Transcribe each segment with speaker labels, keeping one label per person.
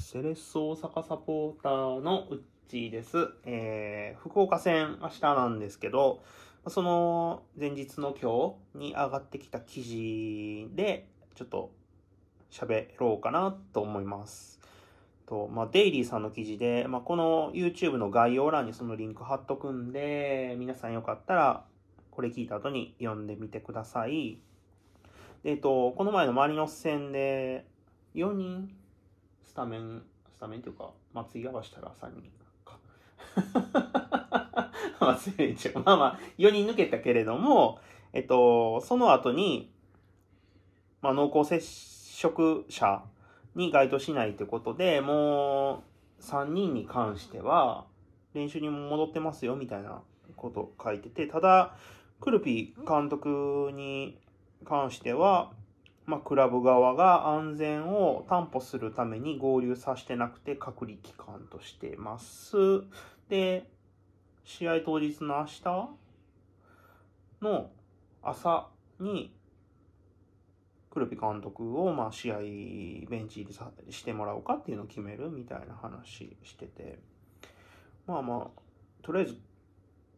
Speaker 1: セレッソ大阪サポーターのうっちーです。えー、福岡戦明日なんですけど、その前日の今日に上がってきた記事で、ちょっと喋ろうかなと思います。と、まあ、デイリーさんの記事で、まあ、この YouTube の概要欄にそのリンク貼っとくんで、皆さんよかったら、これ聞いた後に読んでみてください。で、えっと、この前のマリノス戦で、4人スタメン、スタメンというか、松井合わせたら3人か。まあまあ、4人抜けたけれども、えっと、その後に、まあ、濃厚接触者に該当しないということで、もう、3人に関しては、練習にも戻ってますよ、みたいなこと書いてて、ただ、クルピ監督に関しては、まあ、クラブ側が安全を担保するために合流させてなくて隔離期間としてます。で、試合当日の明日の朝に、黒木監督をまあ試合ベンチ入りさしてもらおうかっていうのを決めるみたいな話してて、まあまあ、とりあえず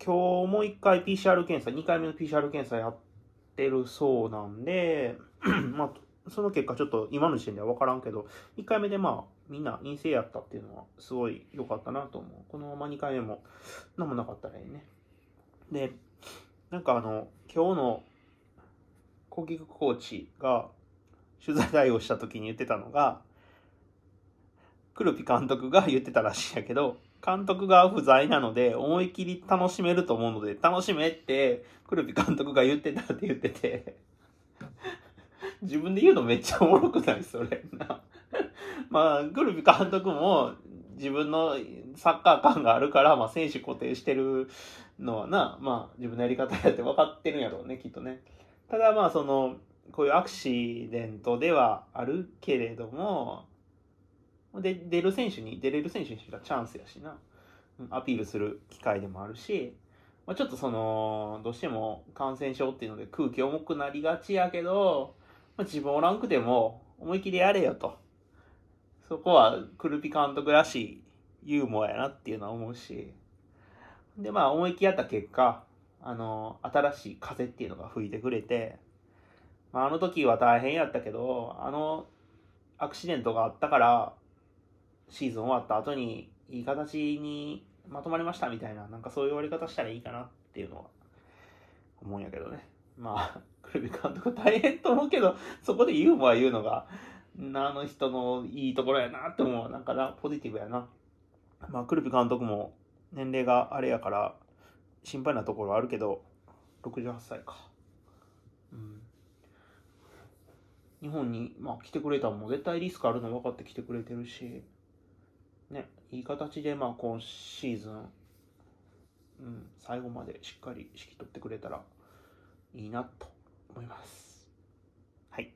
Speaker 1: 今日もう1回 PCR 検査、2回目の PCR 検査やっってるそうなんで、まあ、その結果ちょっと今の時点ではわからんけど、1回目でまあ、みんな陰性やったっていうのはすごい良かったなと思う。このまま2回目も何もなかったらええね。で、なんかあの、今日の攻撃コーチが取材対応した時に言ってたのが、ルピ監督が言ってたらしいんやけど、監督が不在なので、思い切り楽しめると思うので、楽しめって、ルピ監督が言ってたって言ってて、自分で言うのめっちゃおもろくないそれな。まあ、ルピ監督も自分のサッカー感があるから、まあ、選手固定してるのはな、まあ、自分のやり方やって分かってるんやろうね、きっとね。ただまあ、その、こういうアクシデントではあるけれども、で、出る選手に、出れる選手にしたらチャンスやしな。アピールする機会でもあるし、まあ、ちょっとその、どうしても感染症っていうので空気重くなりがちやけど、まあ、自分おらんくても思い切りやれよと。そこはクルピ監督らしいユーモアやなっていうのは思うし。で、まあ思い切りやった結果、あの、新しい風っていうのが吹いてくれて、まああの時は大変やったけど、あのアクシデントがあったから、シーズン終わった後に、いい形にまとまりましたみたいな、なんかそういう終わり方したらいいかなっていうのは、思うんやけどね。まあ、クルビ監督大変と思うけど、そこで言うもは言うのが、あの人のいいところやなって思う。なんかな、ポジティブやな。まあ、クルビ監督も年齢があれやから、心配なところあるけど、68歳か。うん。日本に、まあ、来てくれたのも絶対リスクあるの分かって来てくれてるし、ね、いい形で、まあ、今シーズン、うん、最後までしっかり引き取ってくれたらいいなと思います。はい。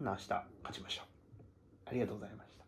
Speaker 1: 明日勝ちましょう。ありがとうございました。